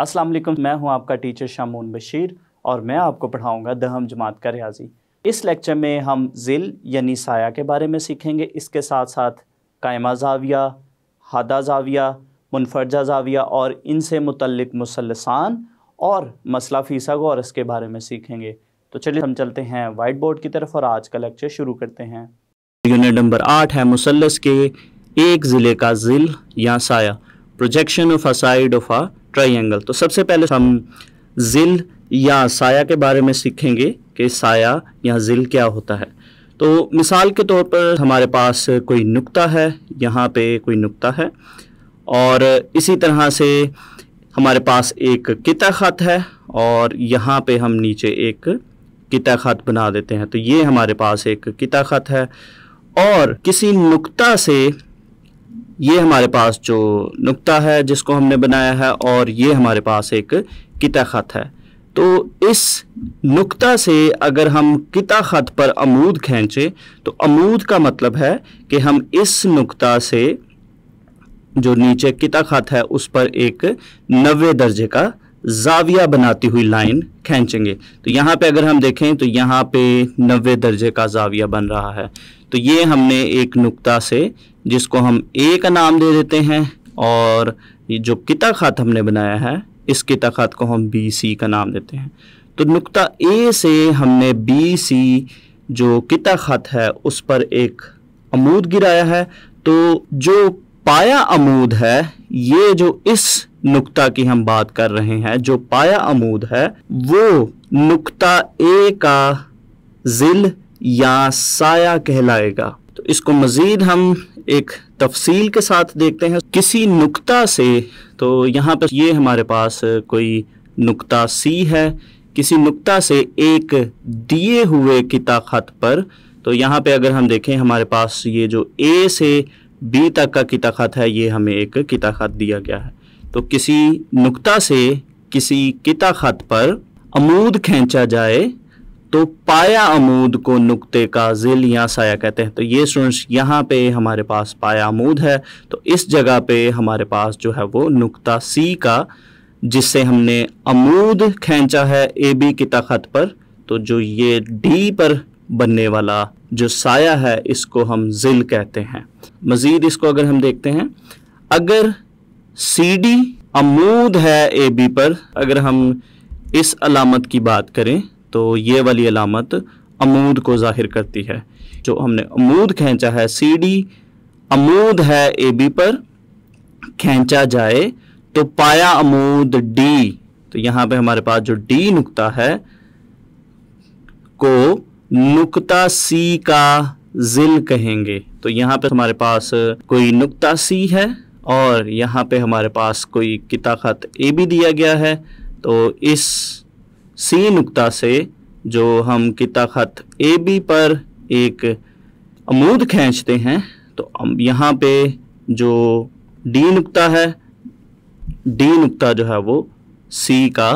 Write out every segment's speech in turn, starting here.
अस्सलाम वालेकुम मैं हूं आपका टीचर शामून बशीर और मैं आपको पढ़ाऊंगा दहम जमात का रियाजी इस लेक्चर में हम ज़िल यानी साया के बारे में सीखेंगे इसके साथ साथ कायमा जाविया हदा जाविया मुनफरजा जाविया और इनसे मुतलक मुसलसान और मसला फ़ीसा गौरस के बारे में सीखेंगे तो चलिए हम चलते हैं वाइट बोर्ड की तरफ और आज का लेक्चर शुरू करते हैं यूनिट नंबर आठ है मुसलस के एक ज़िले का ज़िल या साया projection of side of a triangle तो सबसे पहले हम जिल या साया के बारे में सीखेंगे कि साया या जिल क्या होता है तो मिसाल के तौर पर हमारे पास कोई नुक्ता है यहाँ पे कोई नुक्ता है और इसी तरह से हमारे पास एक किता खत है और यहाँ पे हम नीचे एक किता खत बना देते हैं तो ये हमारे पास एक किता खत है और किसी नुक्ता से ये हमारे पास जो नुक्ता है जिसको हमने बनाया है और ये हमारे पास एक किता ख़त है तो इस नुक्ता से अगर हम किता ख़त पर अमूद खींचे तो अमूद का मतलब है कि हम इस नुक्ता से जो नीचे किता ख़त है उस पर एक नबे दर्जे का जाविया बनाती हुई लाइन खींचेंगे तो यहाँ पे अगर हम देखें तो यहाँ पे नवे दर्जे का जाविया बन रहा है तो ये हमने एक नुक्ता से जिसको हम ए का नाम दे देते हैं और ये जो किता खात हमने बनाया है इस किता खात को हम बी सी का नाम देते हैं तो नुक्ता ए से हमने बी सी जो किता खत है उस पर एक अमूद गिराया है तो जो पाया अमूद है ये जो इस नुक्ता की हम बात कर रहे हैं जो पाया अमूद है वो नुक्ता ए का जिल या साया कहलाएगा तो इसको मज़ीद हम एक तफसील के साथ देखते हैं किसी नुकता से तो यहाँ पर ये हमारे पास कोई नुकता सी है किसी नुकता से एक दिए हुए किता खत पर तो यहाँ पे अगर हम देखें हमारे पास ये जो ए से बी तक का किता खत है ये हमें एक किता खत दिया गया है तो किसी नुकता से किसी किता खत पर अमूद खींचा जाए तो पाया अमूद को नुक्ते का जिल या साया कहते हैं तो ये स्टूडेंट्स यहाँ पे हमारे पास पाया अमूद है तो इस जगह पे हमारे पास जो है वो नुक्ता सी का जिससे हमने अमूद खींचा है ए बी की तखत पर तो जो ये डी पर बनने वाला जो साया है इसको हम जिल कहते हैं मज़ीद इसको अगर हम देखते हैं अगर सी डी अमूद है ए बी पर अगर हम इस अलामत की बात करें तो ये वाली अलामत अमूद को जाहिर करती है जो हमने अमूद खींचा है सी डी अमूद है ए बी पर खींचा जाए तो पाया अमूद डी तो यहाँ पे हमारे पास जो डी नुकता है को नुकता सी का जिल कहेंगे तो यहाँ पे हमारे पास कोई नुकता सी है और यहाँ पे हमारे पास कोई किताखत ए भी दिया गया है तो इस सी नुक्ता से जो हम किता खत ए बी पर एक अमूद खींचते हैं तो यहाँ पे जो डी नुक्ता है डी नुक्ता जो है वो सी का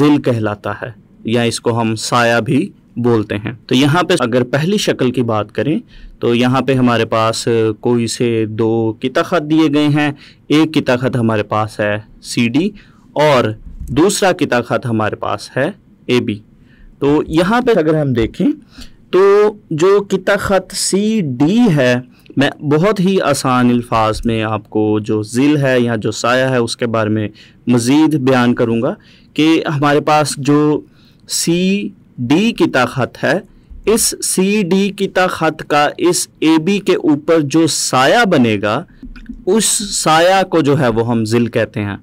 जिल कहलाता है या इसको हम साया भी बोलते हैं तो यहाँ पे अगर पहली शक्ल की बात करें तो यहाँ पे हमारे पास कोई से दो किता खत दिए गए हैं एक किता खत हमारे पास है सी डी और दूसरा किता खत हमारे पास है ए बी तो यहाँ पे अगर हम देखें तो जो किता खत सी डी है मैं बहुत ही आसान अल्फाज में आपको जो ज़िल है या जो साया है उसके बारे में मज़ीद बयान करूँगा कि हमारे पास जो सी डी किता खत है इस सी डी किता खत का इस ए बी के ऊपर जो साया बनेगा उस साया को जो है वो हम ज़िल कहते हैं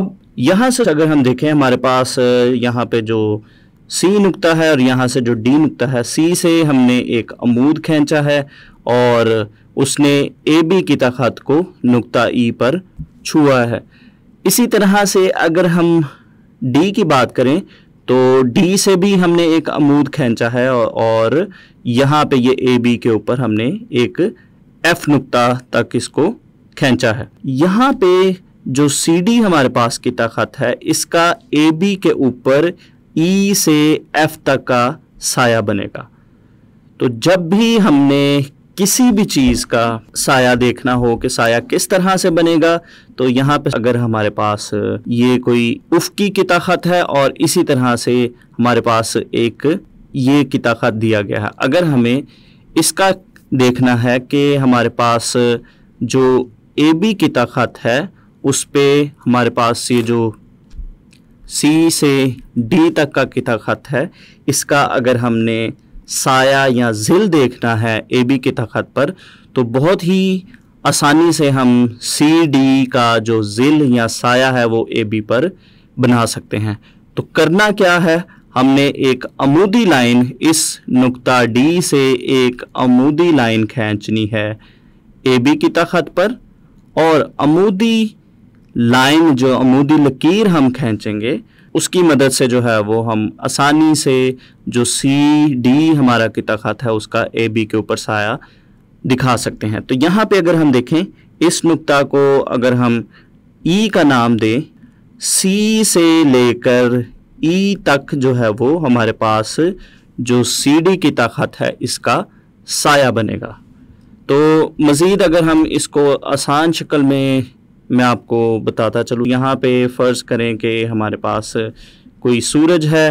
अब यहाँ से अगर हम देखें हमारे पास यहाँ पे जो सी नुकता है और यहाँ से जो डी नुकता है सी से हमने एक अमूद खींचा है और उसने ए बी की तखत को नुकता ई पर छुआ है इसी तरह से अगर हम डी की बात करें तो डी से भी हमने एक अमूद खींचा है और यहाँ पे ये ए बी के ऊपर हमने एक एफ नुकता तक इसको खींचा है यहाँ पे जो सी डी हमारे पास किता खत है इसका ए बी के ऊपर ई e से एफ तक का साया बनेगा तो जब भी हमने किसी भी चीज़ का साया देखना हो कि साया किस तरह से बनेगा तो यहाँ पे अगर हमारे पास ये कोई उफकी की ताकत है और इसी तरह से हमारे पास एक ये की ताकत दिया गया है अगर हमें इसका देखना है कि हमारे पास जो ए बी की ताकत है उस पर हमारे पास ये जो सी से डी तक का किता खत है इसका अगर हमने साया या जिल देखना है ए बी किता खत पर तो बहुत ही आसानी से हम सी डी का जो जिल या साया है वो ए बी पर बना सकते हैं तो करना क्या है हमने एक अमूदी लाइन इस नुक्ता डी से एक अमूदी लाइन खींचनी है ए बी की तखत पर और अमूदी लाइन जो अमूदी लकीर हम खींचेंगे उसकी मदद से जो है वो हम आसानी से जो सी डी हमारा किता खत है उसका ए बी के ऊपर साया दिखा सकते हैं तो यहाँ पे अगर हम देखें इस नुक्ता को अगर हम ई e का नाम दें सी से लेकर ई e तक जो है वो हमारे पास जो सी डी की ताकत है इसका साया बनेगा तो मज़ीद अगर हम इसको आसान शक्ल में मैं आपको बताता चलूँ यहाँ पे फ़र्ज़ करें कि हमारे पास कोई सूरज है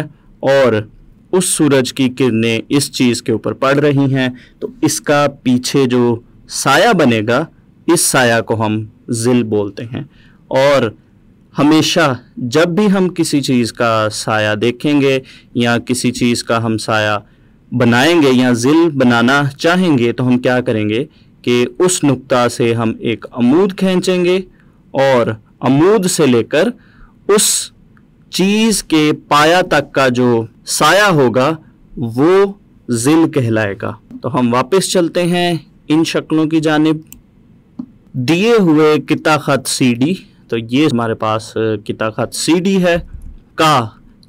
और उस सूरज की किरणें इस चीज़ के ऊपर पड़ रही हैं तो इसका पीछे जो साया बनेगा इस साया को हम जिल बोलते हैं और हमेशा जब भी हम किसी चीज़ का साया देखेंगे या किसी चीज़ का हम साया बनाएंगे या जिल बनाना चाहेंगे तो हम क्या करेंगे कि उस नुक्ता से हम एक अमूद खींचेंगे और अमूद से लेकर उस चीज के पाया तक का जो साया होगा वो जिल कहलाएगा तो हम वापस चलते हैं इन शक्लों की जानब दिए हुए किता खत सी डी तो ये हमारे पास किता खत सी डी है का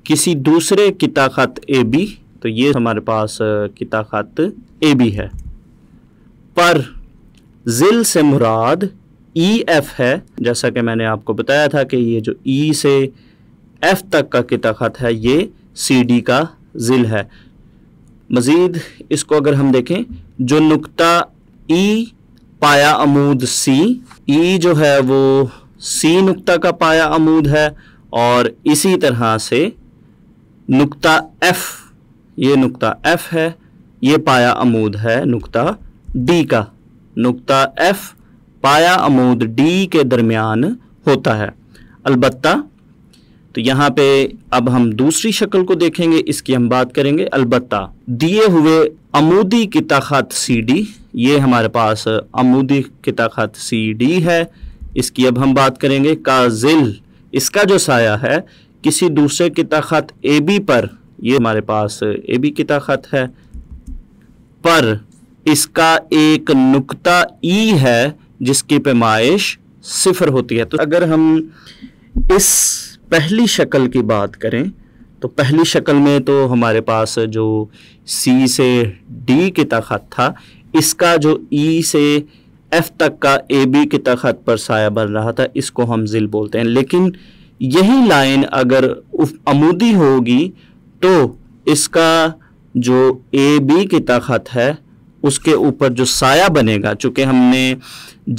किसी दूसरे किता खत ए बी तो ये हमारे पास किता खत ए बी है पर जिल से मुराद ई e एफ है जैसा कि मैंने आपको बताया था कि ये जो ई e से एफ तक का किता खत है ये सी डी का जिल है मज़ीद इसको अगर हम देखें जो नुकता ई e पाया अमूद सी ई e जो है वो सी नुकता का पाया अमूद है और इसी तरह से नुकता एफ ये नुकता एफ है ये पाया अमूद है नुकता डी का नुकता एफ पाया अमूद डी के दरमियान होता है अलबत्ता तो यहाँ पे अब हम दूसरी शक्ल को देखेंगे इसकी हम बात करेंगे अलबत्ता दिए हुए अमूदी किताखत सी डी ये हमारे पास अमूदी किताखत सी डी है इसकी अब हम बात करेंगे काजिल इसका जो साया है किसी दूसरे किताखत ए बी पर ये हमारे पास ए बी किताखत है पर इसका एक नुक्ता ई है जिसकी पैमाइश सिफर होती है तो अगर हम इस पहली शक्ल की बात करें तो पहली शक्ल में तो हमारे पास जो सी से डी के तखत था इसका जो ई e से एफ तक का ए बी के तखत पर साया बन रहा था इसको हम जिल बोलते हैं लेकिन यही लाइन अगर अमूदी होगी तो इसका जो ए बी के तखत है उसके ऊपर जो साया बनेगा चूँकि हमने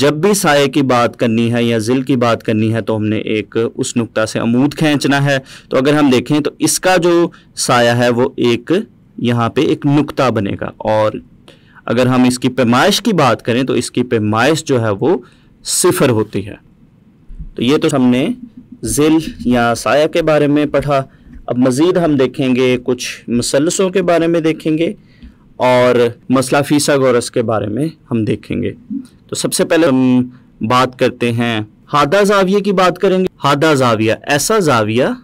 जब भी साय की बात करनी है या जिल की बात करनी है तो हमने एक उस नुकता से अमूद खींचना है तो अगर हम देखें तो इसका जो साया है वो एक यहाँ पे एक नुकता बनेगा और अगर हम इसकी पैमाइश की बात करें तो इसकी पैमाइश जो है वो सिफर होती है तो ये तो हमने जिल या साया के बारे में पढ़ा अब मज़ीद हम देखेंगे कुछ मसलसों के बारे में देखेंगे और मसला फीसा गौरस के बारे में हम देखेंगे तो सबसे पहले हम बात करते हैं हादा जाविया की बात करेंगे हादा जाविया ऐसा जाविया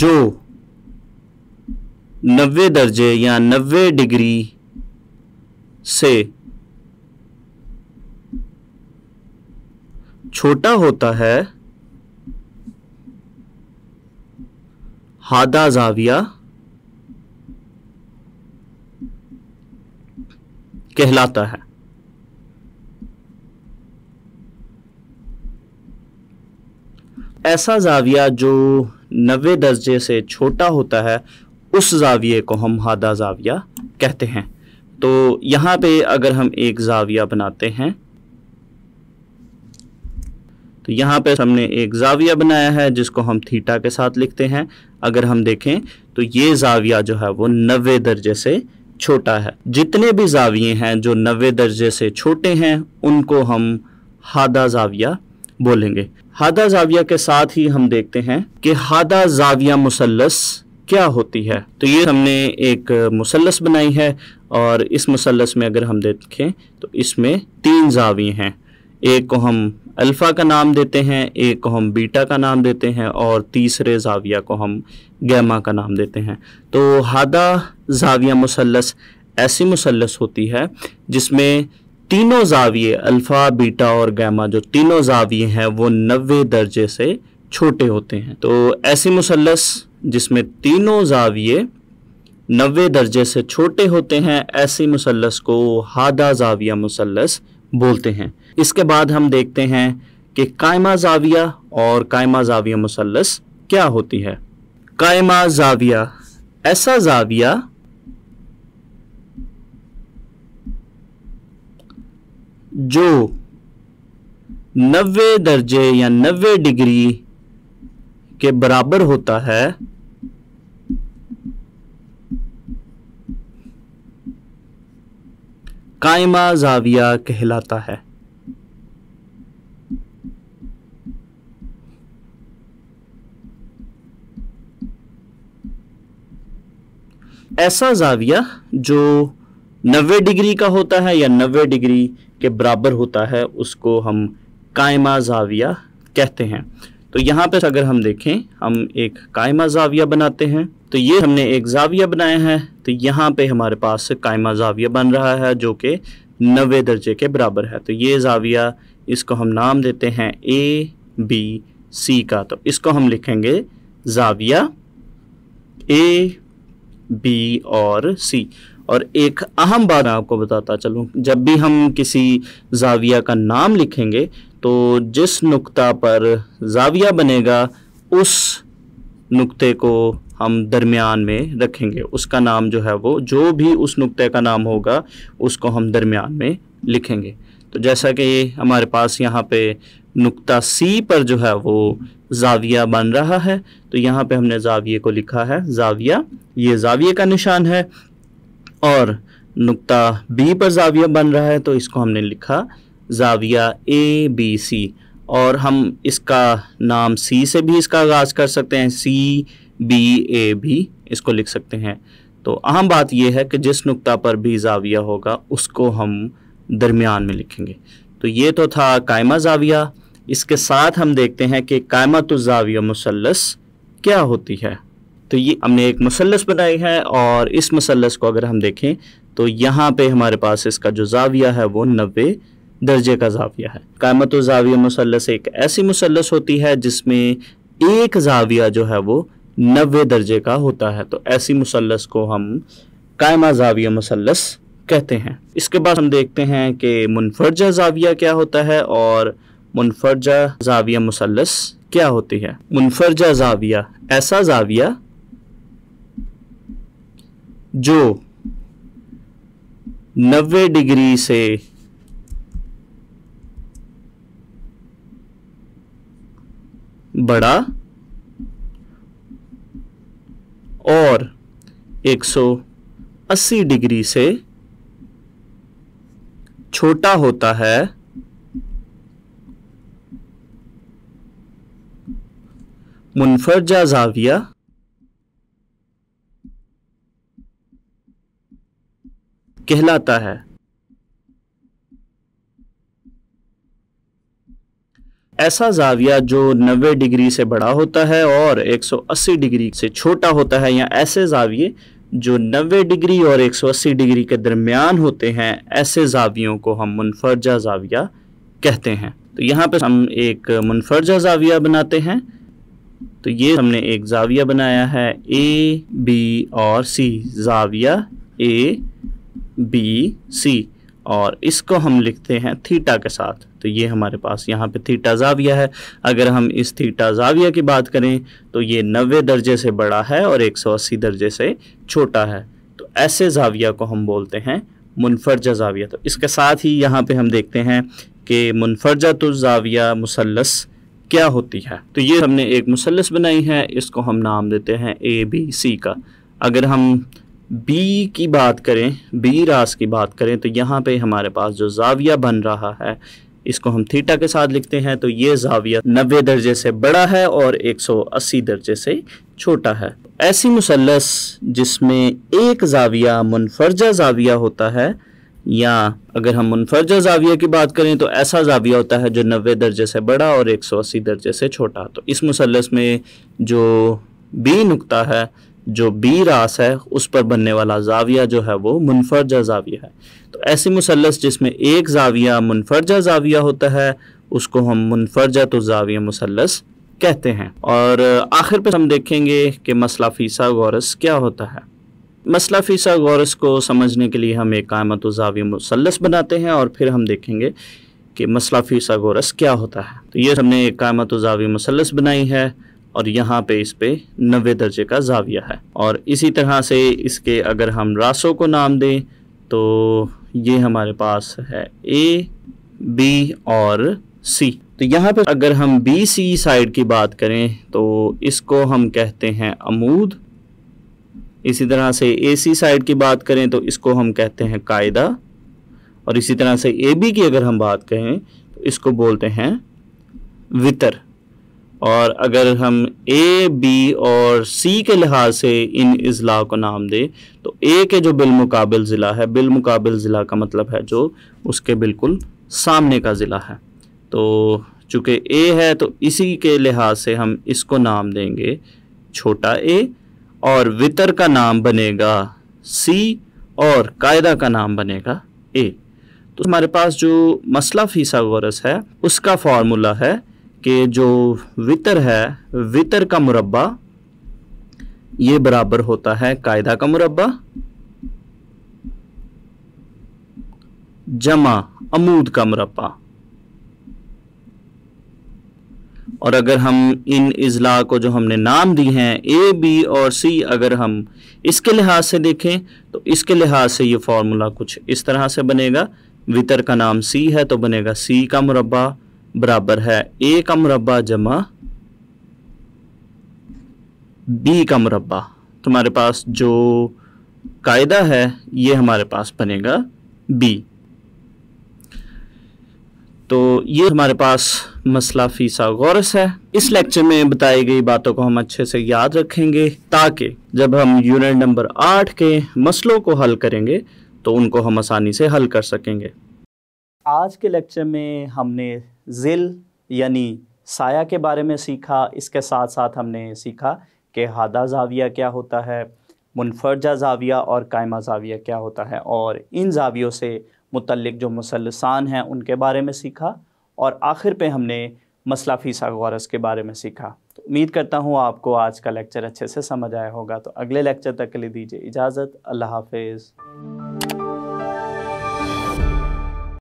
जो नब्बे दर्जे या नबे डिग्री से छोटा होता है हादा जाविया कहलाता है ऐसा जाविया जो नबे दर्जे से छोटा होता है उस जाविये को हम हादा जाविया कहते हैं तो यहाँ पे अगर हम एक जाविया बनाते हैं तो यहाँ पे हमने एक जाविया बनाया है जिसको हम थीटा के साथ लिखते हैं अगर हम देखें तो ये जाविया जो है वो नबे दर्जे से छोटा है जितने भी जाविये हैं जो नवे दर्जे से छोटे हैं उनको हम हादा जाविया बोलेंगे हादा जाविया के साथ ही हम देखते हैं कि हादा जाविया मुसलस क्या होती है तो ये हमने एक मुसलस बनाई है और इस मुसलस में अगर हम देखें तो इसमें तीन जाविये हैं एक को हम अल्फ़ा का नाम देते हैं एक को हम बीटा का नाम देते हैं और तीसरे जाविया को हम गैमा का नाम देते हैं तो हादा जाविया मुसलस ऐसी मुसलस होती है जिसमें तीनों जाविये अल्फ़ा बीटा और गैमा जो तीनों जाविये हैं वो नबे दर्जे से छोटे होते हैं तो ऐसी मुसलस जिसमें तीनों जाविये नबे दर्जे से छोटे होते हैं ऐसी मुसलस को हादा जाविया मुसलस बोलते हैं इसके बाद हम देखते हैं कि कायमा जाविया और कायमा जाविया मुसलस क्या होती है कायमा जाविया ऐसा जाविया जो नबे दर्जे या नबे डिग्री के बराबर होता है कायमा जाविया कहलाता है ऐसा जाविया जो 90 डिग्री का होता है या 90 डिग्री के बराबर होता है उसको हम कायमा जाविया कहते हैं तो यहाँ पर अगर हम देखें हम एक कायमा जाविया बनाते हैं तो ये हमने एक जाविया बनाया है तो यहाँ पे हमारे पास कायमा जाविया बन रहा है जो कि नवे दर्जे के बराबर है तो ये जाविया इसको हम नाम देते हैं ए बी सी का तो इसको हम लिखेंगे जाविया ए बी और सी और एक अहम बात आपको बताता चलूँ जब भी हम किसी जाविया का नाम लिखेंगे तो जिस नुक्ता पर जाविया बनेगा उस नुक्ते को हम दरमियान में रखेंगे उसका नाम जो है वो जो भी उस नुक्ते का नाम होगा उसको हम दरमियान में लिखेंगे तो जैसा कि हमारे पास यहाँ पे नुक्ता सी पर जो है वो जाविया बन रहा है तो यहाँ पे हमने जाविये को लिखा है जाविया ये जाविये का निशान है और नुक्ता बी पर जाविया बन रहा है तो इसको हमने लिखा जाविया ए बी सी और हम इसका नाम सी से भी इसका आगाज़ कर सकते हैं सी बी ए भी इसको लिख सकते हैं तो अहम बात यह है कि जिस नुक्ता पर भी जाविया होगा उसको हम दरमियान में लिखेंगे तो ये तो था कायमा जाविया इसके साथ हम देखते हैं कि कायमा तो जाविया मुसलस क्या होती है तो ये हमने एक मुसलस बनाई है और इस मुसलस को अगर हम देखें तो यहाँ पे हमारे पास इसका जो जाविया है वो नब्बे दर्जे का जाविया है कामत जाविया मुसलस एक ऐसी मुसलस होती है जिसमें एक जाविया जो है वो नबे दर्जे का होता है तो ऐसी मुसलस को हम कायमा जाविया मुसलस कहते हैं इसके बाद हम देखते हैं कि मुनफर्जा जाविया क्या होता है और मुनफर्जा जाविया मुसलस क्या होती है मुनफर्जा जाविया ऐसा जाविया जो नबे डिग्री से बड़ा और 180 डिग्री से छोटा होता है मुनफरजा जाविया कहलाता है ऐसा जाविया जो 90 डिग्री से बड़ा होता है और 180 डिग्री से छोटा होता है या ऐसे जाविये जो 90 डिग्री और 180 डिग्री के दरमियान होते हैं ऐसे जावियों को हम मुनफरजा जाविया कहते हैं तो यहाँ पर हम एक मुनफरजा जाविया बनाते हैं तो ये हमने एक जाविया बनाया है ए बी और सी जाविया ए बी सी और इसको हम लिखते हैं थीटा के साथ तो ये हमारे पास यहाँ पे थीटा जाविया है अगर हम इस थीटा जाविया की बात करें तो ये नबे दर्जे से बड़ा है और एक सौ अस्सी दर्जे से छोटा है तो ऐसे जाविया को हम बोलते हैं मुनफरजा जाविया तो इसके साथ ही यहाँ पे हम देखते हैं कि मुनफरजा तो जाविया मुसलस क्या होती है तो ये हमने एक मुसलस बनाई है इसको हम नाम देते हैं ए बी सी का अगर हम बी की बात करें बी रास की बात करें तो यहाँ पे हमारे पास जो जाविया बन रहा है इसको हम थीटा के साथ लिखते हैं तो ये जाविया 90 दर्जे से बड़ा है और 180 दर्जे से छोटा है ऐसी मुसलस जिसमें एक जाविया मुनफर्जा जाविया होता है या अगर हम मुनफर्जा जाविया की बात करें तो ऐसा जाविया होता है जो 90 दर्जे से बड़ा और 180 दर्जे से छोटा तो इस मुसलस में जो बी नुकता है जो बी रास है उस पर बनने वाला जाविया जो है वो मुनफरजा जाविया है तो ऐसे मुसलस जिसमें एक जाविया मुनफरजा जाविया होता है उसको हम मुनफरजा तो जाविया मुसलस कहते हैं और आखिर पर हम देखेंगे कि मसला फीसा गौरस क्या होता है मसला फीसा गौरस को समझने के लिए हम एक कायमत जाविया मुसलस बनाते हैं और फिर हम देखेंगे कि मसला फीसा गौरस क्या होता है तो ये हमने एक कायमत जाविया मुसलस बनाई है और यहाँ पे इस पे नबे दर्जे का जाविया है और इसी तरह से इसके अगर हम रासों को नाम दें तो ये हमारे पास है ए बी और सी तो यहाँ पर अगर हम बी सी साइड की बात करें तो इसको हम कहते हैं अमूद इसी तरह से ए सी साइड की बात करें तो इसको हम कहते हैं कायदा और इसी तरह से ए बी की अगर हम बात करें तो इसको बोलते हैं वितर और अगर हम ए बी और सी के लिहाज से इन अजला को नाम दें तो ए के जो बिलमकबिल ज़िला है बिलमकबिल ज़िला का मतलब है जो उसके बिल्कुल सामने का ज़िला है तो चूँकि ए है तो इसी के लिहाज से हम इसको नाम देंगे छोटा ए और वितर का नाम बनेगा सी और कायदा का नाम बनेगा ए तो हमारे पास जो मसला फ़ीसा गौरस है उसका फार्मूला है कि जो वितर है वितर का मुरबा ये बराबर होता है कायदा का मुरबा जमा अमूद का मुरबा और अगर हम इन अजला को जो हमने नाम दिए हैं ए बी और सी अगर हम इसके लिहाज से देखें तो इसके लिहाज से ये फार्मूला कुछ इस तरह से बनेगा वितर का नाम सी है तो बनेगा सी का मुरबा बराबर है ए का मुरबा जमा बी का मुरबा तुम्हारे पास जो कायदा है ये हमारे पास बनेगा बी तो ये हमारे पास मसला फीसा गौरस है इस लेक्चर में बताई गई बातों को हम अच्छे से याद रखेंगे ताकि जब हम यूनिट नंबर आठ के मसलों को हल करेंगे तो उनको हम आसानी से हल कर सकेंगे आज के लेक्चर में हमने ज़िल यानी साया के बारे में सीखा इसके साथ साथ हमने सीखा कि हादा जाविया क्या होता है मुनफरजा जाविया और कायमा जाविया क्या होता है और इन जावियों से मुतलक जो मुसलसान हैं उनके बारे में सीखा और आखिर पे हमने मसला फ़ीसा गौरस के बारे में सीखा तो उम्मीद करता हूँ आपको आज का लेक्चर अच्छे से समझ आया होगा तो अगले लेक्चर तक के लिए दीजिए इजाज़त अल्लाह हाफिज़